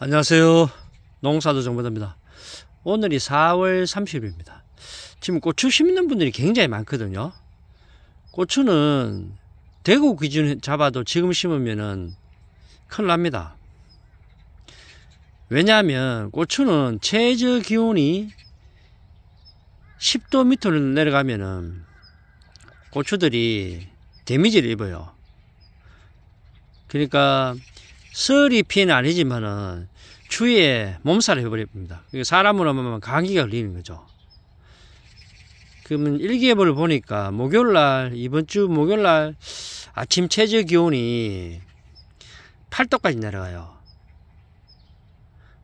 안녕하세요 농사도 정보입니다 오늘이 4월 30일입니다 지금 고추 심는 분들이 굉장히 많거든요 고추는 대구 기준 잡아도 지금 심으면은 큰일 납니다 왜냐하면 고추는 최저 기온이 10도 밑으로 내려가면은 고추들이 데미지를 입어요 그러니까 설이 피해는 아니지만은 추위에 몸살을 해버립니다. 사람으로 하면 감기가 걸리는 거죠. 그러면 일기예보를 보니까 목요일날 이번 주 목요일날 아침 최저 기온이 8도까지 내려가요.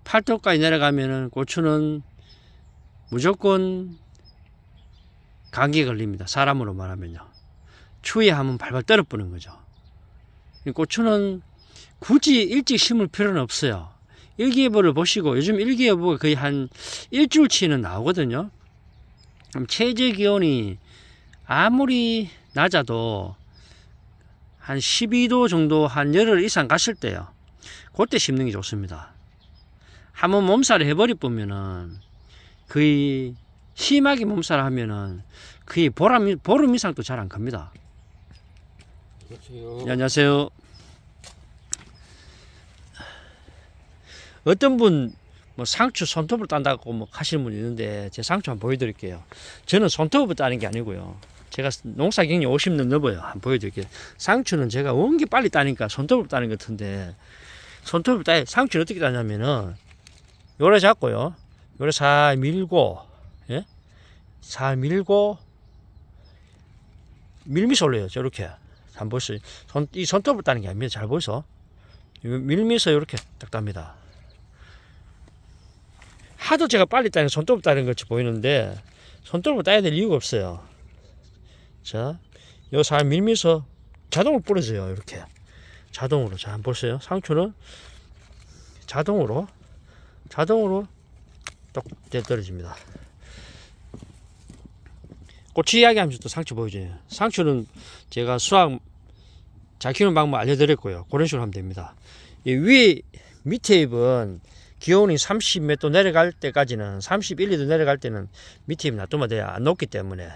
8도까지 내려가면은 고추는 무조건 감기에 걸립니다. 사람으로 말하면요. 추위에 하면 발발 떨어뜨는 거죠. 고추는 굳이 일찍 심을 필요는 없어요. 일기예보를 보시고 요즘 일기예보가 거의 한 일주일치는 나오거든요. 그럼 최저 기온이 아무리 낮아도 한 12도 정도 한 열흘 이상 갔을 때요. 그때 심는 게 좋습니다. 한번 몸살을 해버리 보면은 거의 심하게 몸살을 하면은 거의 보람, 보름 이상도 잘 안갑니다 네, 안녕하세요. 예, 어떤 분 뭐 상추 손톱을 딴다고 뭐 하시는 분이 있는데 제 상추 한번 보여드릴게요. 저는 손톱을 따는 게 아니고요. 제가 농사 경력 50년 넘어요. 한번 보여드릴게요. 상추는 제가 원기 빨리 따니까 손톱을 따는 것 같은데 손톱을 따 상추는 어떻게 따냐면은 요래 잡고요. 요래 살 밀고 예? 살 밀고 밀미스 올려요. 저렇게. 안보세요 손, 이 손톱을 따는 게 아닙니다. 잘 보이소? 밀미서 이렇게 딱 답니다. 하도 제가 빨리 따는 손톱을 따는 것처럼 보이는데 손톱을 따야 될 이유가 없어요 자, 요살 밀면서 자동으로 부러져요 이렇게 자동으로 자 보세요 상추는 자동으로 자동으로 똑 떨어집니다 고추 이야기하면서 또 상추 보여줘요 상추는 제가 수학 잘 키우는 방법 알려드렸고요 그런 식으로 하면 됩니다 이 위에 밑에 입은 기온이 30몇 도 내려갈 때까지는 31, 2도 내려갈 때는 밑에 놔두면 돼야안 녹기 때문에.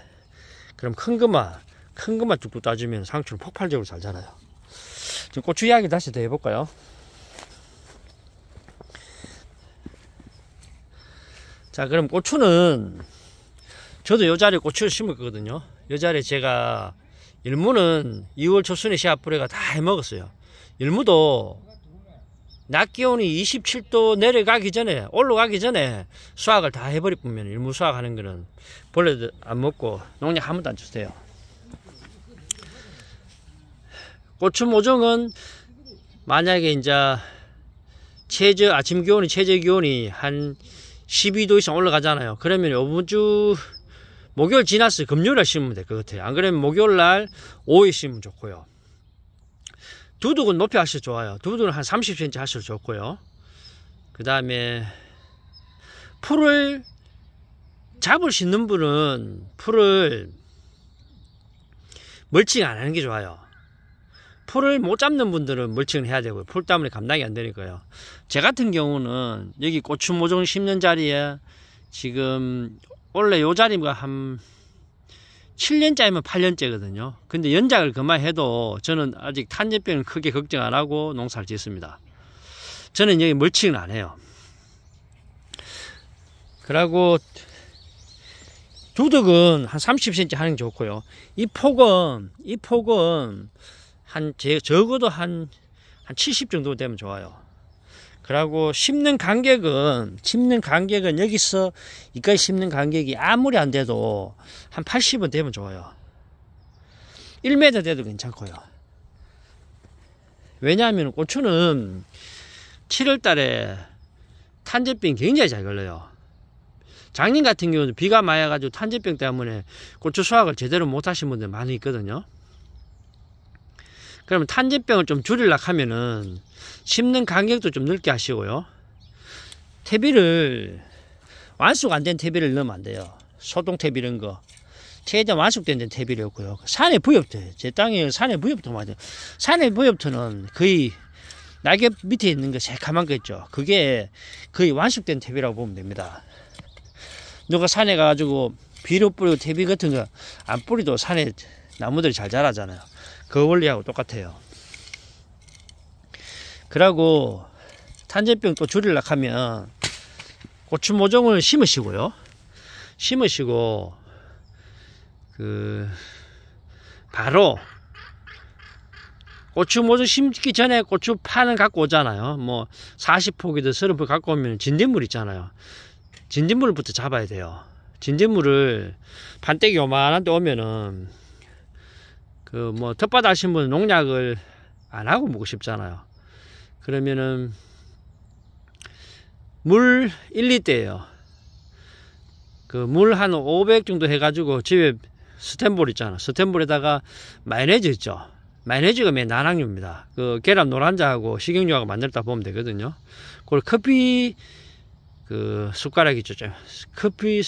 그럼 큰 것만 큰 것만 쭉쭉 따주면 상추는 폭발적으로 살잖아요. 지금 고추 이야기 다시 더 해볼까요? 자 그럼 고추는 저도 요 자리에 고추를 심었거든요. 요 자리에 제가 일무는 2월 초순에 씨앗뿌리가 다 해먹었어요. 일무도 낮 기온이 27도 내려가기 전에 올라가기 전에 수확을 다 해버리면 일무 수확하는 거는 벌레도 안 먹고 농약 한 번도 안 주세요 고추 모종은 만약에 이제 최저 아침 기온이 최저 기온이 한 12도 이상 올라가잖아요 그러면 이번 주 목요일 지났어 요 금요일에 심으면 될 것 같아요 안 그러면 목요일날 오후에 심으면 좋고요 두둑은 높이 하셔도 좋아요. 두둑은 한 30cm 하셔도 좋고요. 그 다음에 풀을 잡을 수 있는 분은 풀을 멀칭 안 하는 게 좋아요. 풀을 못 잡는 분들은 멀칭을 해야 되고요. 풀 때문에 감당이 안 되니까요. 제 같은 경우는 여기 고추 모종 심는 자리에 지금 원래 요 자리가 한 7년짜리면 8년째거든요. 근데 연작을 그만 해도 저는 아직 탄저병을 크게 걱정 안 하고 농사를 짓습니다. 저는 여기 멀칭을 안 해요. 그리고 두둑은 한 30cm 하는 게 좋고요. 이 폭은, 이 폭은 한, 적어도 한, 한70 정도 되면 좋아요. 그리고 씹는 간격은 씹는 간격은 여기서 이까지 씹는 간격이 아무리 안 돼도 한 80은 되면 좋아요 1m 돼도 괜찮고요 왜냐하면 고추는 7월달에 탄저병 굉장히 잘 걸려요 작년 같은 경우는 비가 많이 와가지고 탄저병 때문에 고추 수확을 제대로 못하신 분들 많이 있거든요 그러면 탄진병을 좀 줄이려 하면은 심는 간격도 좀 넓게 하시고요. 퇴비를 완숙 안 된 퇴비를 넣으면 안 돼요. 소동 퇴비 이런 거. 최대한 완숙된 데 퇴비였고요. 를산에 부엽토. 제 땅에 산에 부엽토 맞아요. 산에 부엽토는 거의 날개 밑에 있는 거 새카만 거 있죠. 그게 거의 완숙된 퇴비라고 보면 됩니다. 누가 산에 가가지고 비료 뿌리고 퇴비 같은 거 안 뿌리도 산에 나무들이 잘 자라잖아요. 그 원리하고 똑같아요 그리고 탄저병 또 줄일라 하면 고추 모종을 심으시고요 심으시고 그 바로 고추 모종 심기 전에 고추 파는 갖고 오잖아요 뭐 40포기든 30포기 갖고 오면 진딧물 있잖아요 진딧물부터 잡아야 돼요 진딧물을 반대기 요만한 데 오면은 그뭐 텃밭 하신 분 농약을 안 하고 먹고 싶잖아요. 그러면은 물 1, 리대예요그 물 한 500 정도 해가지고 집에 스탠볼 있잖아. 스탠볼에다가 마요네즈 있죠. 마요네즈가 맨 난항류입니다. 그 계란 노란자하고 식용유하고 만들다 보면 되거든요. 그걸 커피 그 숟가락 있죠. 커피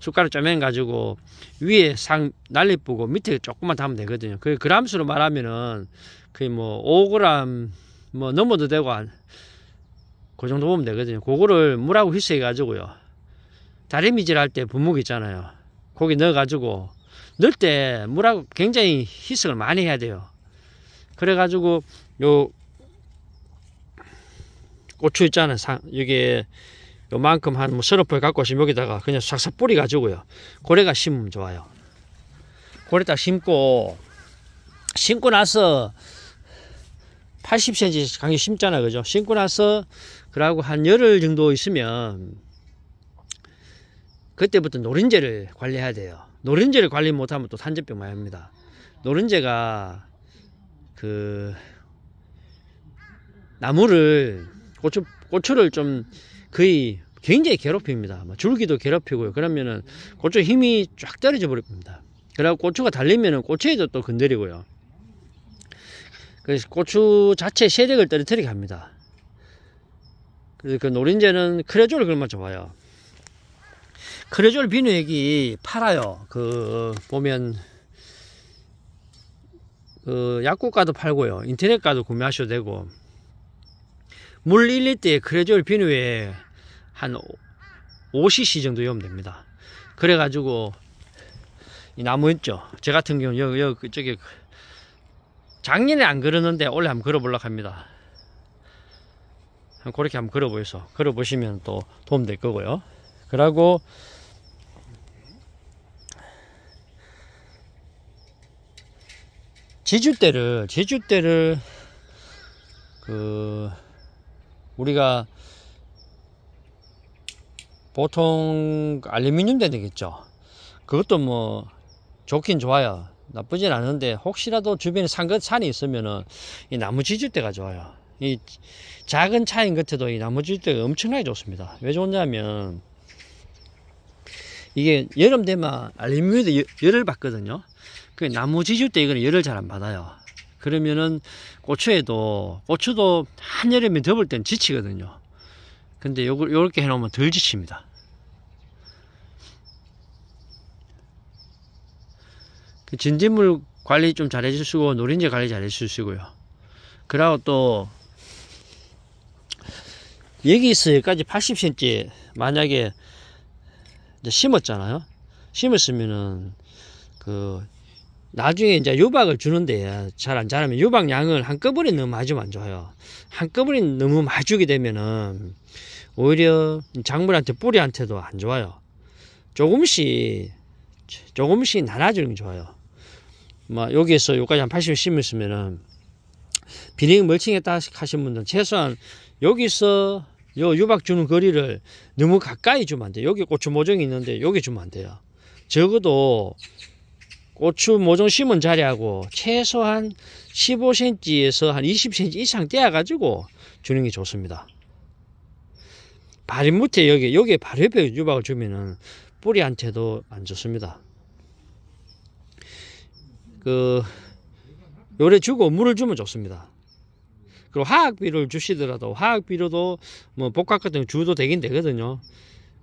숟가락 쪼맨 가지고 위에 상날려쁘고 밑에 조금만 담으면 되거든요. 그 그람수로 말하면은 거의 뭐 5g 뭐 넘어도 되고 한, 그 정도 보면 되거든요. 그거를 물하고 희석해 가지고요. 다리미질 할 때 분무기 있잖아요. 거기 넣어 가지고 넣을 때 물하고 굉장히 희석을 많이 해야 돼요. 그래 가지고 요 고추 있잖아요. 상, 여기에 요만큼 한뭐 서너 포 갖고 오시면 여기다가 그냥 싹싹 뿌리가지고요 고래가 심으면 좋아요. 고래 딱 심고 심고 나서 80cm 강이 심잖아 그죠 심고 나서 그러고 한 열흘 정도 있으면 그때부터 노른재를 관리해야 돼요 노른재를 관리 못하면 또 산재병 많이 합니다 노른재가그 나무를 고추, 고추를 좀 거의 굉장히 괴롭힙니다. 뭐 줄기도 괴롭히고요. 그러면은 고추 힘이 쫙 떨어져 버립니다. 그래고 고추가 달리면은 고추에도 또 건드리고요. 그래서 고추 자체 세력을 떨어뜨리게 합니다. 그래서 그 노린재는 크레졸을 얼마나 좋아요. 크레졸 비누액이 팔아요. 그 보면 그 약국가도 팔고요. 인터넷가도 구매하셔도 되고 물 1리터에 크레졸 비누에 한 5cc 정도 여면 됩니다. 그래가지고 이 나무 있죠. 저 같은 경우 여기, 여기 저기 작년에 안 걸었는데 올해 한번 걸어보려고 합니다. 그렇게 한번 걸어보셔. 걸어보시면 또 도움 될 거고요. 그러고 제주대를 제주대를 그 우리가 보통 알루미늄 되겠죠 그것도 뭐 좋긴 좋아요 나쁘진 않은데 혹시라도 주변에 산것 산이 있으면은 이 나무 지질대가 좋아요 이 작은 차인 것에도이 나무 지질대가 엄청나게 좋습니다 왜 좋냐면 이게 여름 되면 알루미늄도 열을 받거든요 그 나무 지질대 이거는 열을 잘 안 받아요 그러면은 고추에도 고추도 한여름에더을땐 지치거든요 근데 요렇게 해놓으면 덜 지칩니다 그 진딧물 관리 좀 잘 해주시고 노린재 관리 잘 해주시고요 그리고 또 여기서 여기까지 80cm 만약에 심었잖아요 심었으면은 그 나중에 이제 유박을 주는데 잘 안 자라면 유박량을 한꺼번에 너무 많이 주면 안 좋아요 한꺼번에 너무 많이 주게 되면은 오히려 작물한테 뿌리한테도 안 좋아요 조금씩 조금씩 나눠주는 게 좋아요 막 뭐, 여기에서 여기까지 한 80을 심으시면은 비닝 멀칭했다 하신 분들은 최소한 여기서 요 유박 주는 거리를 너무 가까이 주면 안 돼요. 여기 고추 모종이 있는데 여기 주면 안 돼요. 적어도 고추 모종 심은 자리하고 최소한 15cm에서 한 20cm 이상 떼어가지고 주는 게 좋습니다. 발이 밑에 여기 여기 발 옆에 유박을 주면은 뿌리한테도 안 좋습니다. 그 요래 주고 물을 주면 좋습니다. 그리고 화학비료를 주시더라도 화학비료도 뭐 복합 같은 거 주도 되긴 되거든요.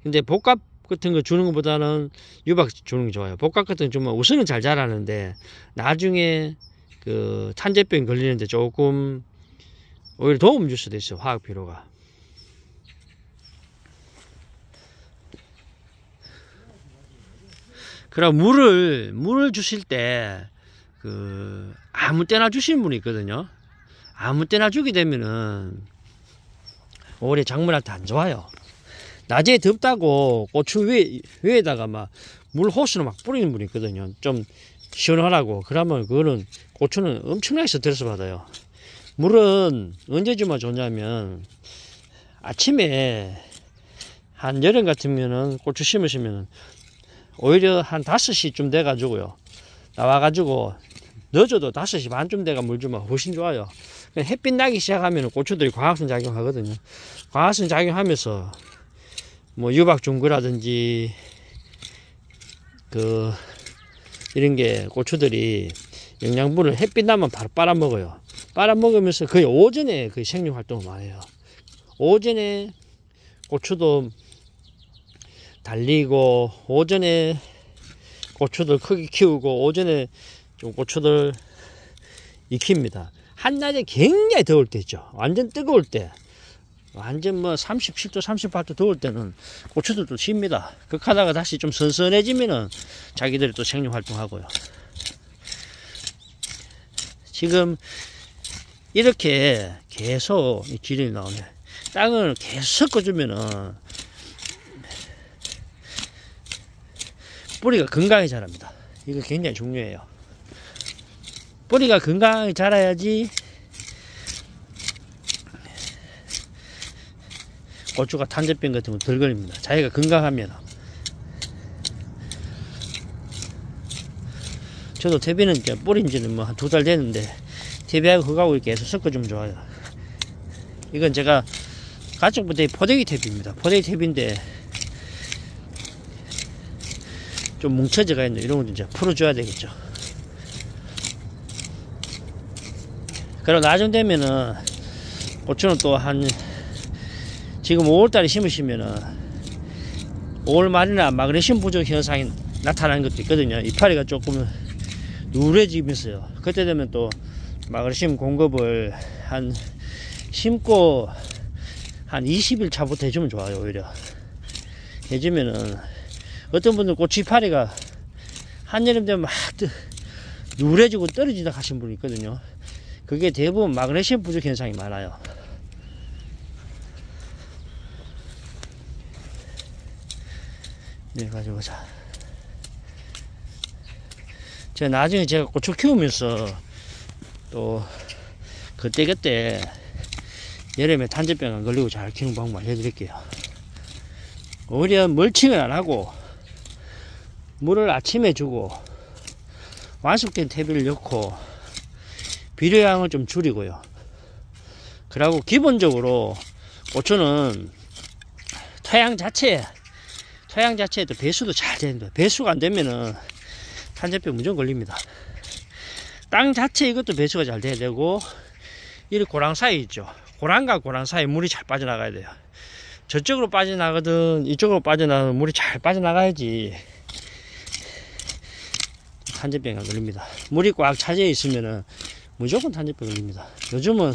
근데 복합 같은 거 주는 것보다는 유박 주는 게 좋아요. 복합 같은 거 주면 우선은 잘 자라는데 나중에 그 탄저병 걸리는데 조금 오히려 도움 줄 수도 있어요. 화학 비료가. 그럼 물을 물을 주실 때그 아무 때나 주시는 분이 있거든요 아무 때나 주게 되면은 올해 작물한테 안 좋아요 낮에 덥다고 고추 위에, 위에다가 막 물 호스로 막 뿌리는 분이 있거든요 좀 시원하라고 그러면 그거는 고추는 엄청나게 스트레스 받아요 물은 언제 주면 좋냐면 아침에 한 여름 같으면은 고추 심으시면은 오히려 한 5시쯤 돼 가지고요 나와 가지고 넣어줘도 5시 반쯤 돼가 물 주면 훨씬 좋아요. 그 햇빛 나기 시작하면 고추들이 광합성 작용하거든요. 광합성 작용하면서 뭐 유박 중구라든지 그 이런 게 고추들이 영양분을 햇빛 나면 바로 빨아먹어요. 빨아먹으면서 거의 오전에 그 생육 활동을 많이 해요. 오전에 고추도 달리고 오전에 고추도 크게 키우고 오전에 요 고추들 익힙니다. 한낮에 굉장히 더울 때죠. 완전 뜨거울 때. 완전 뭐 37도, 38도 더울 때는 고추들도 쉽니다. 극하다가 다시 좀 선선해지면은 자기들이 또 생육 활동하고요. 지금 이렇게 계속 이기이 나오네. 땅을 계속 섞어주면은 뿌리가 건강히 자랍니다. 이거 굉장히 중요해요. 뿌리가 건강하게 자라야지 고추가 탄저병 같은 거 덜 걸립니다. 자기가 건강하면 저도 퇴비는 이제 뿌린 지는 뭐 한 두 달 됐는데 퇴비하고 흙하고 이렇게 해서 섞어주면 좋아요. 이건 제가 가축부대 의 포대기 퇴비입니다. 포대기 퇴비인데 좀 뭉쳐져가 있는 이런 것도 이제 풀어줘야 되겠죠. 그럼 나중 되면은 고추는 또 한 지금 5월달에 심으시면은 5월 말이나 마그네슘 부족 현상이 나타나는 것도 있거든요 이파리가 조금 누래지면서요 그때 되면 또 마그네슘 공급을 한 심고 한 20일 차부터 해주면 좋아요 오히려 해주면은 어떤 분들 고추파리가 한여름 되면 막 누래지고 떨어지다 가신 분이 있거든요 그게 대부분 마그네슘 부족 현상이 많아요. 네, 가지고 자. 제가 나중에 제가 고추 키우면서 또 그때그때 여름에 단제병 안 걸리고 잘 키우는 방법 알려드릴게요. 오히려 멀칭을 안 하고 물을 아침에 주고 완숙된 퇴비를 넣고 비료양을좀 줄이고요. 그리고 기본적으로 고추는 토양 자체에 토양 자체에도 배수도 잘 됩니다. 배수가 안 되면은 산재병 무조건 걸립니다. 땅 자체 이것도 배수가 잘 돼야 되고 이리 고랑 사이 있죠. 고랑과 고랑 사이 물이 잘 빠져나가야 돼요. 저쪽으로 빠져나가든 이쪽으로 빠져나가든 물이 잘 빠져나가야지 산재병이 걸립니다. 물이 꽉 차져 있으면은 무조건 단지병 걸립니다. 요즘은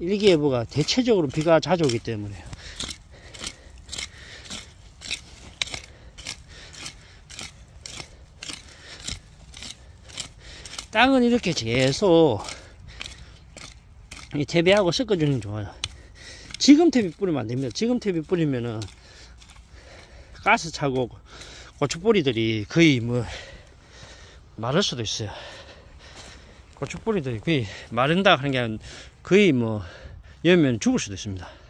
일기예보가 대체적으로 비가 자주 오기 때문에 땅은 이렇게 계속 이 퇴비하고 섞어주는 게 좋아요. 지금 퇴비 뿌리면 안 됩니다. 지금 퇴비 뿌리면은 가스 차고 고추뿌리들이 거의 뭐 마를 수도 있어요. 고추뿌리들이 거의 마른다 하는 게 거의 뭐 여면 죽을 수도 있습니다.